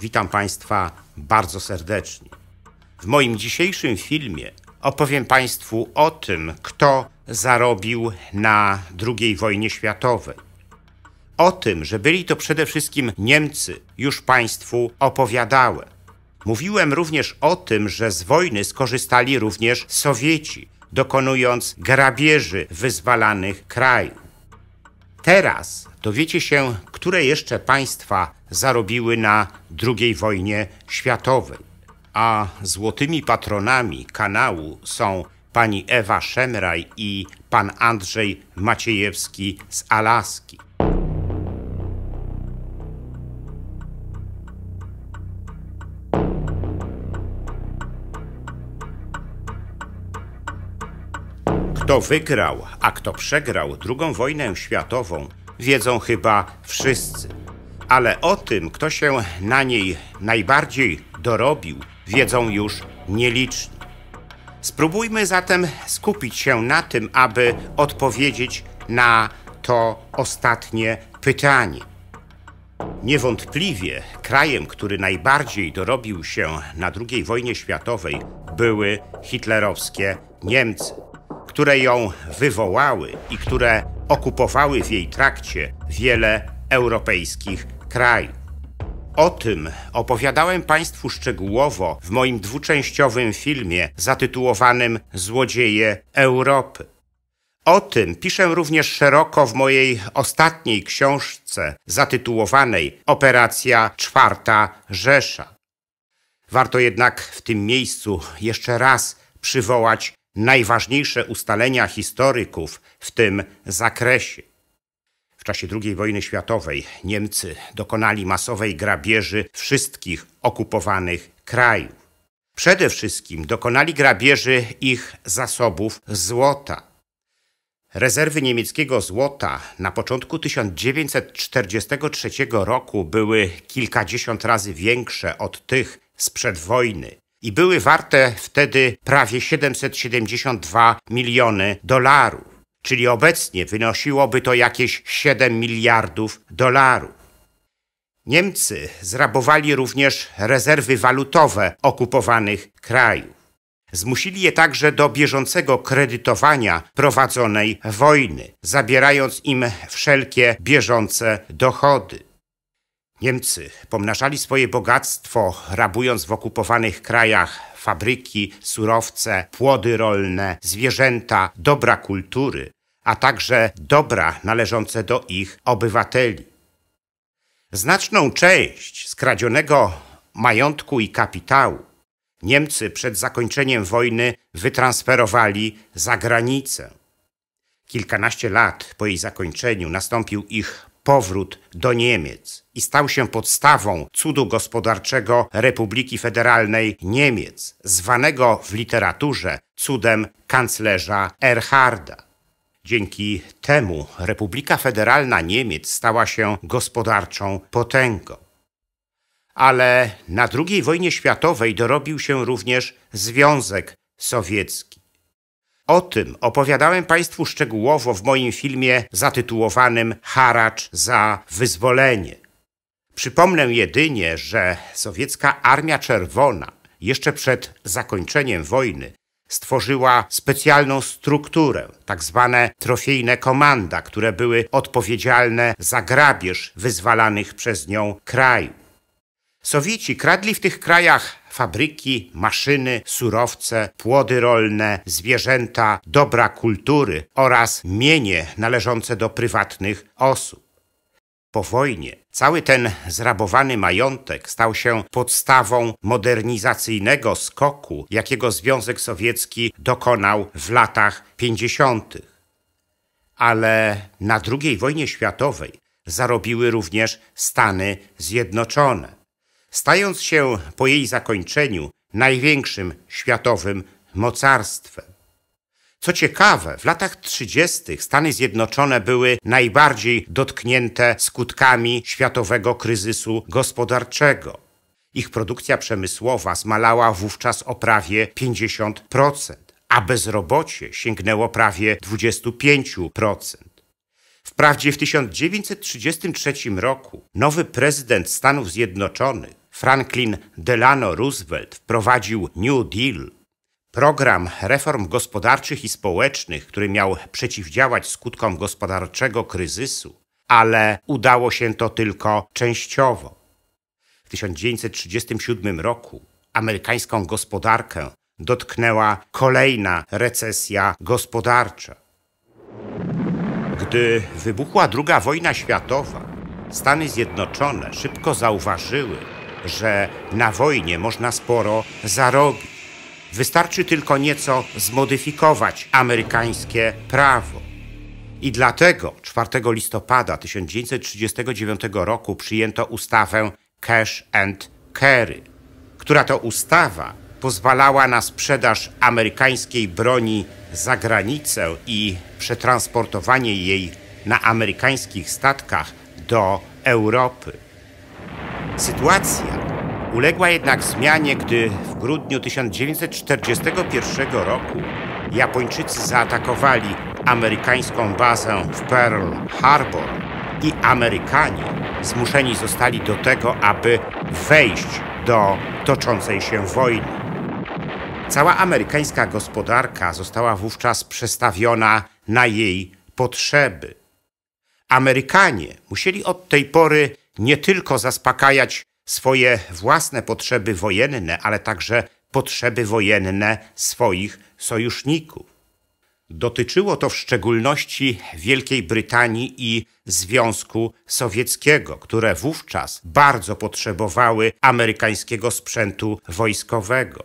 Witam Państwa bardzo serdecznie. W moim dzisiejszym filmie opowiem Państwu o tym, kto zarobił na II wojnie światowej. O tym, że byli to przede wszystkim Niemcy, już Państwu opowiadałem. Mówiłem również o tym, że z wojny skorzystali również Sowieci, dokonując grabieży wyzwalanych krajów. Teraz dowiecie się, które jeszcze państwa zarobiły na II wojnie światowej. A złotymi patronami kanału są pani Ewa Szemraj i pan Andrzej Maciejewski z Alaski. Kto wygrał, a kto przegrał II wojnę światową, wiedzą chyba wszyscy ale o tym, kto się na niej najbardziej dorobił, wiedzą już nieliczni. Spróbujmy zatem skupić się na tym, aby odpowiedzieć na to ostatnie pytanie. Niewątpliwie krajem, który najbardziej dorobił się na II wojnie światowej, były hitlerowskie Niemcy, które ją wywołały i które okupowały w jej trakcie wiele europejskich o tym opowiadałem Państwu szczegółowo w moim dwuczęściowym filmie zatytułowanym Złodzieje Europy. O tym piszę również szeroko w mojej ostatniej książce zatytułowanej Operacja Czwarta Rzesza. Warto jednak w tym miejscu jeszcze raz przywołać najważniejsze ustalenia historyków w tym zakresie czasie II wojny światowej Niemcy dokonali masowej grabieży wszystkich okupowanych krajów. Przede wszystkim dokonali grabieży ich zasobów złota. Rezerwy niemieckiego złota na początku 1943 roku były kilkadziesiąt razy większe od tych sprzed wojny i były warte wtedy prawie 772 miliony dolarów czyli obecnie wynosiłoby to jakieś 7 miliardów dolarów. Niemcy zrabowali również rezerwy walutowe okupowanych krajów. Zmusili je także do bieżącego kredytowania prowadzonej wojny, zabierając im wszelkie bieżące dochody. Niemcy pomnażali swoje bogactwo, rabując w okupowanych krajach fabryki, surowce, płody rolne, zwierzęta, dobra kultury, a także dobra należące do ich obywateli. Znaczną część skradzionego majątku i kapitału Niemcy przed zakończeniem wojny wytransferowali za granicę. Kilkanaście lat po jej zakończeniu nastąpił ich powrót do Niemiec i stał się podstawą cudu gospodarczego Republiki Federalnej Niemiec, zwanego w literaturze cudem kanclerza Erharda. Dzięki temu Republika Federalna Niemiec stała się gospodarczą potęgą. Ale na II wojnie światowej dorobił się również Związek Sowiecki. O tym opowiadałem Państwu szczegółowo w moim filmie zatytułowanym Haracz za wyzwolenie. Przypomnę jedynie, że sowiecka Armia Czerwona jeszcze przed zakończeniem wojny stworzyła specjalną strukturę, tak zwane trofejne komanda, które były odpowiedzialne za grabież wyzwalanych przez nią kraju. Sowieci kradli w tych krajach fabryki, maszyny, surowce, płody rolne, zwierzęta, dobra kultury oraz mienie należące do prywatnych osób. Po wojnie Cały ten zrabowany majątek stał się podstawą modernizacyjnego skoku, jakiego Związek Sowiecki dokonał w latach 50. Ale na II wojnie światowej zarobiły również Stany Zjednoczone, stając się po jej zakończeniu największym światowym mocarstwem. Co ciekawe, w latach 30. Stany Zjednoczone były najbardziej dotknięte skutkami światowego kryzysu gospodarczego. Ich produkcja przemysłowa zmalała wówczas o prawie 50%, a bezrobocie sięgnęło prawie 25%. Wprawdzie w 1933 roku nowy prezydent Stanów Zjednoczonych Franklin Delano Roosevelt wprowadził New Deal, Program reform gospodarczych i społecznych, który miał przeciwdziałać skutkom gospodarczego kryzysu, ale udało się to tylko częściowo. W 1937 roku amerykańską gospodarkę dotknęła kolejna recesja gospodarcza. Gdy wybuchła II wojna światowa, Stany Zjednoczone szybko zauważyły, że na wojnie można sporo zarobić. Wystarczy tylko nieco zmodyfikować amerykańskie prawo. I dlatego 4 listopada 1939 roku przyjęto ustawę Cash and Carry, która to ustawa pozwalała na sprzedaż amerykańskiej broni za granicę i przetransportowanie jej na amerykańskich statkach do Europy. Sytuacja uległa jednak zmianie, gdy w grudniu 1941 roku Japończycy zaatakowali amerykańską bazę w Pearl Harbor i Amerykanie zmuszeni zostali do tego, aby wejść do toczącej się wojny. Cała amerykańska gospodarka została wówczas przestawiona na jej potrzeby. Amerykanie musieli od tej pory nie tylko zaspokajać swoje własne potrzeby wojenne, ale także potrzeby wojenne swoich sojuszników. Dotyczyło to w szczególności Wielkiej Brytanii i Związku Sowieckiego, które wówczas bardzo potrzebowały amerykańskiego sprzętu wojskowego.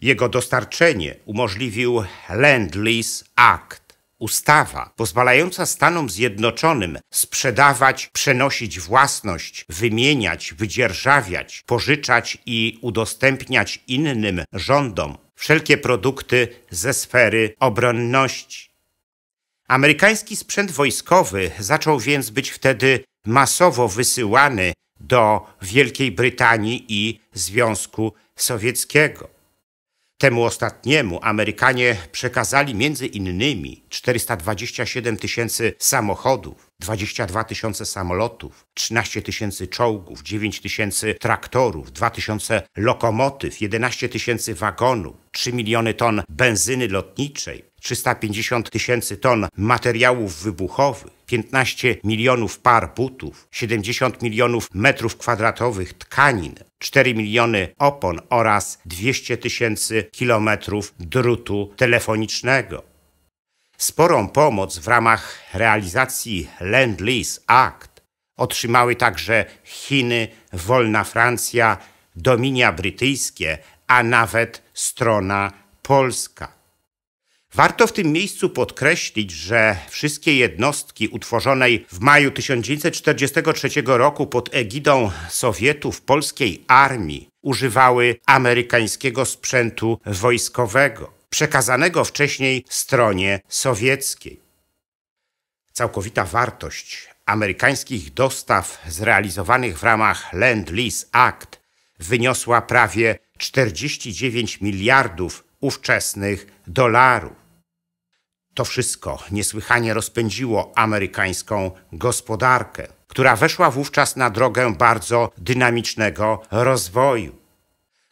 Jego dostarczenie umożliwił Land Lease Act, Ustawa pozwalająca Stanom Zjednoczonym sprzedawać, przenosić własność, wymieniać, wydzierżawiać, pożyczać i udostępniać innym rządom wszelkie produkty ze sfery obronności. Amerykański sprzęt wojskowy zaczął więc być wtedy masowo wysyłany do Wielkiej Brytanii i Związku Sowieckiego. Temu ostatniemu Amerykanie przekazali między innymi 427 tysięcy samochodów, 22 tysiące samolotów, 13 tysięcy czołgów, 9 tysięcy traktorów, 2 tysiące lokomotyw, 11 tysięcy wagonów, 3 miliony ton benzyny lotniczej, 350 tysięcy ton materiałów wybuchowych, 15 milionów par butów, 70 milionów metrów kwadratowych tkanin, 4 miliony opon oraz 200 tysięcy kilometrów drutu telefonicznego. Sporą pomoc w ramach realizacji Land Lease Act otrzymały także Chiny, Wolna Francja, Dominia Brytyjskie, a nawet strona polska. Warto w tym miejscu podkreślić, że wszystkie jednostki utworzonej w maju 1943 roku pod egidą Sowietów polskiej armii używały amerykańskiego sprzętu wojskowego, przekazanego wcześniej stronie sowieckiej. Całkowita wartość amerykańskich dostaw zrealizowanych w ramach Land-Lease Act wyniosła prawie 49 miliardów ówczesnych dolarów. To wszystko niesłychanie rozpędziło amerykańską gospodarkę, która weszła wówczas na drogę bardzo dynamicznego rozwoju.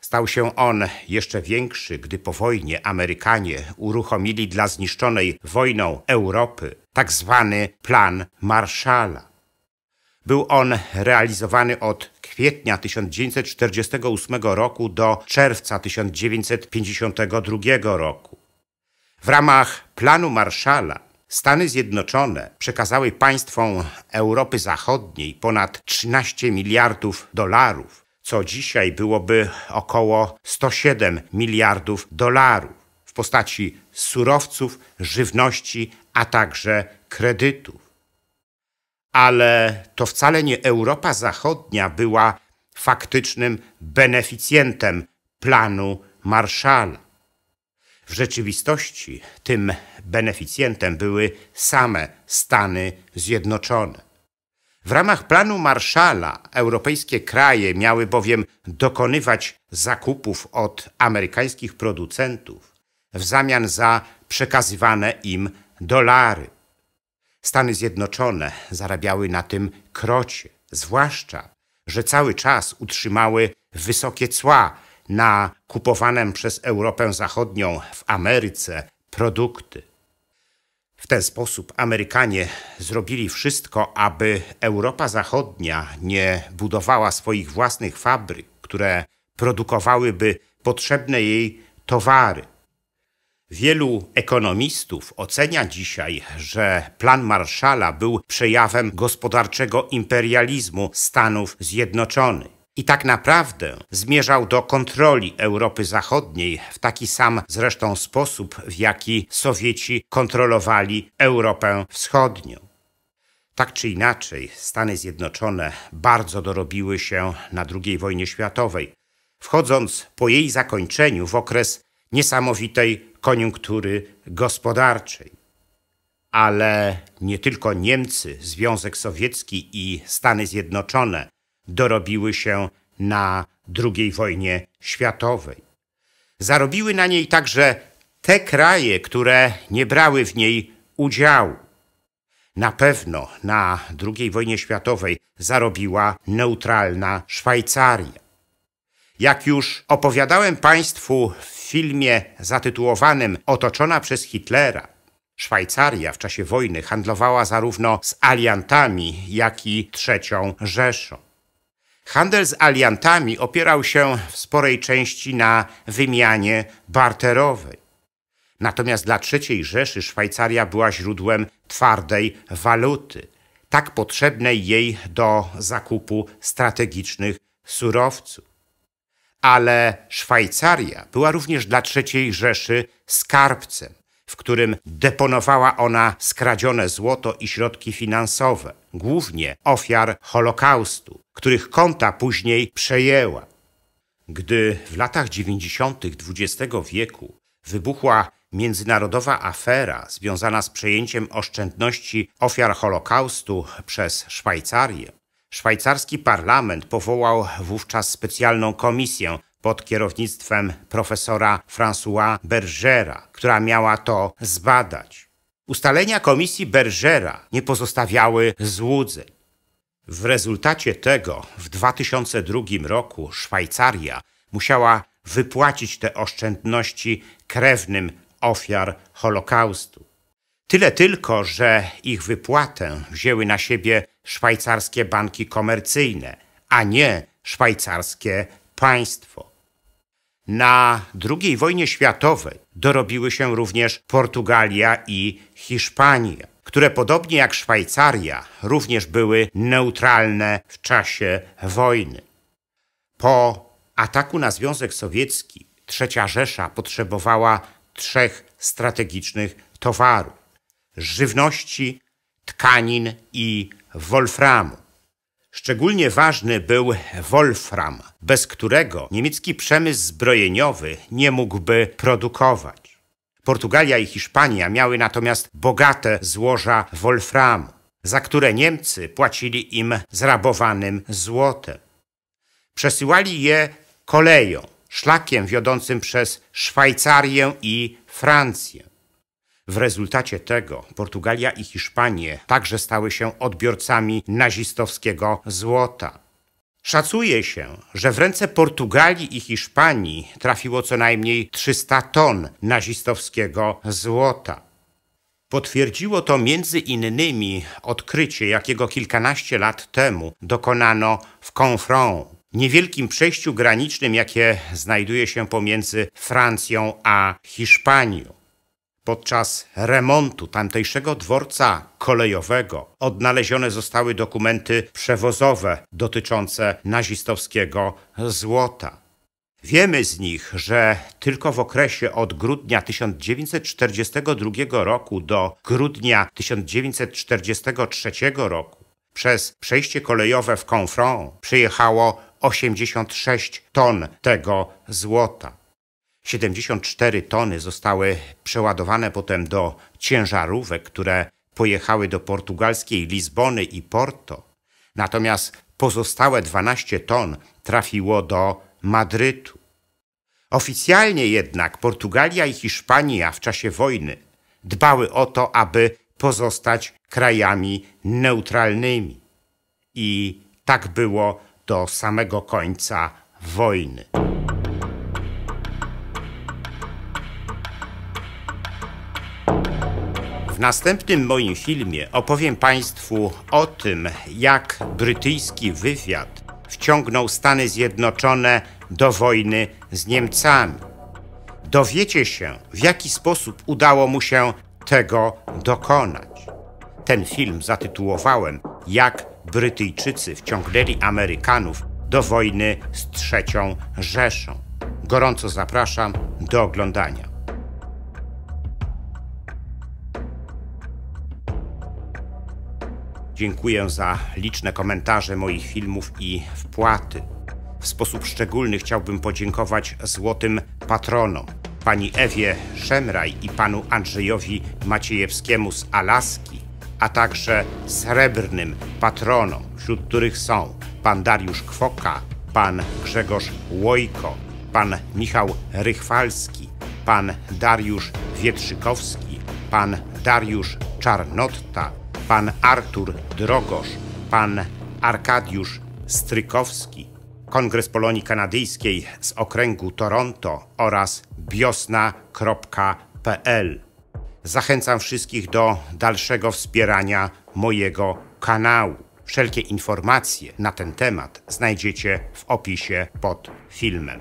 Stał się on jeszcze większy, gdy po wojnie Amerykanie uruchomili dla zniszczonej wojną Europy tak zwany plan Marszala. Był on realizowany od kwietnia 1948 roku do czerwca 1952 roku. W ramach planu Marszala Stany Zjednoczone przekazały państwom Europy Zachodniej ponad 13 miliardów dolarów, co dzisiaj byłoby około 107 miliardów dolarów w postaci surowców, żywności, a także kredytów. Ale to wcale nie Europa Zachodnia była faktycznym beneficjentem planu Marszala. W rzeczywistości tym beneficjentem były same Stany Zjednoczone. W ramach planu Marszala europejskie kraje miały bowiem dokonywać zakupów od amerykańskich producentów w zamian za przekazywane im dolary. Stany Zjednoczone zarabiały na tym krocie, zwłaszcza, że cały czas utrzymały wysokie cła na kupowanym przez Europę Zachodnią w Ameryce produkty. W ten sposób Amerykanie zrobili wszystko, aby Europa Zachodnia nie budowała swoich własnych fabryk, które produkowałyby potrzebne jej towary. Wielu ekonomistów ocenia dzisiaj, że plan Marszala był przejawem gospodarczego imperializmu Stanów Zjednoczonych. I tak naprawdę zmierzał do kontroli Europy Zachodniej w taki sam zresztą sposób, w jaki Sowieci kontrolowali Europę Wschodnią. Tak czy inaczej, Stany Zjednoczone bardzo dorobiły się na II wojnie światowej, wchodząc po jej zakończeniu w okres niesamowitej koniunktury gospodarczej. Ale nie tylko Niemcy, Związek Sowiecki i Stany Zjednoczone dorobiły się na II wojnie światowej. Zarobiły na niej także te kraje, które nie brały w niej udziału. Na pewno na II wojnie światowej zarobiła neutralna Szwajcaria. Jak już opowiadałem Państwu w filmie zatytułowanym Otoczona przez Hitlera, Szwajcaria w czasie wojny handlowała zarówno z aliantami, jak i trzecią Rzeszą. Handel z aliantami opierał się w sporej części na wymianie barterowej. Natomiast dla III Rzeszy Szwajcaria była źródłem twardej waluty, tak potrzebnej jej do zakupu strategicznych surowców. Ale Szwajcaria była również dla III Rzeszy skarbcem, w którym deponowała ona skradzione złoto i środki finansowe, głównie ofiar Holokaustu, których konta później przejęła. Gdy w latach 90. XX wieku wybuchła międzynarodowa afera związana z przejęciem oszczędności ofiar Holokaustu przez Szwajcarię, szwajcarski parlament powołał wówczas specjalną komisję pod kierownictwem profesora François Bergera, która miała to zbadać. Ustalenia komisji Bergera nie pozostawiały złudzeń. W rezultacie tego w 2002 roku Szwajcaria musiała wypłacić te oszczędności krewnym ofiar Holokaustu. Tyle tylko, że ich wypłatę wzięły na siebie szwajcarskie banki komercyjne, a nie szwajcarskie państwo. Na II wojnie światowej dorobiły się również Portugalia i Hiszpania, które podobnie jak Szwajcaria również były neutralne w czasie wojny. Po ataku na Związek Sowiecki Trzecia Rzesza potrzebowała trzech strategicznych towarów: żywności, tkanin i wolframu. Szczególnie ważny był wolfram, bez którego niemiecki przemysł zbrojeniowy nie mógłby produkować. Portugalia i Hiszpania miały natomiast bogate złoża wolframu, za które Niemcy płacili im zrabowanym złotem. Przesyłali je koleją, szlakiem wiodącym przez Szwajcarię i Francję. W rezultacie tego Portugalia i Hiszpanie także stały się odbiorcami nazistowskiego złota. Szacuje się, że w ręce Portugalii i Hiszpanii trafiło co najmniej 300 ton nazistowskiego złota. Potwierdziło to między innymi odkrycie, jakiego kilkanaście lat temu dokonano w Confront, niewielkim przejściu granicznym, jakie znajduje się pomiędzy Francją a Hiszpanią. Podczas remontu tamtejszego dworca kolejowego odnalezione zostały dokumenty przewozowe dotyczące nazistowskiego złota. Wiemy z nich, że tylko w okresie od grudnia 1942 roku do grudnia 1943 roku przez przejście kolejowe w Confront przyjechało 86 ton tego złota. 74 tony zostały przeładowane potem do ciężarówek, które pojechały do portugalskiej Lizbony i Porto. Natomiast pozostałe 12 ton trafiło do Madrytu. Oficjalnie jednak Portugalia i Hiszpania w czasie wojny dbały o to, aby pozostać krajami neutralnymi. I tak było do samego końca wojny. W następnym moim filmie opowiem Państwu o tym, jak brytyjski wywiad wciągnął Stany Zjednoczone do wojny z Niemcami. Dowiecie się, w jaki sposób udało mu się tego dokonać. Ten film zatytułowałem Jak Brytyjczycy wciągnęli Amerykanów do wojny z III Rzeszą. Gorąco zapraszam do oglądania. Dziękuję za liczne komentarze moich filmów i wpłaty. W sposób szczególny chciałbym podziękować złotym patronom pani Ewie Szemraj i panu Andrzejowi Maciejewskiemu z Alaski, a także srebrnym patronom, wśród których są pan Dariusz Kwoka, pan Grzegorz Łojko, pan Michał Rychwalski, pan Dariusz Wietrzykowski, pan Dariusz Czarnotta, pan Artur Drogosz, pan Arkadiusz Strykowski, Kongres Polonii Kanadyjskiej z okręgu Toronto oraz biosna.pl. Zachęcam wszystkich do dalszego wspierania mojego kanału. Wszelkie informacje na ten temat znajdziecie w opisie pod filmem.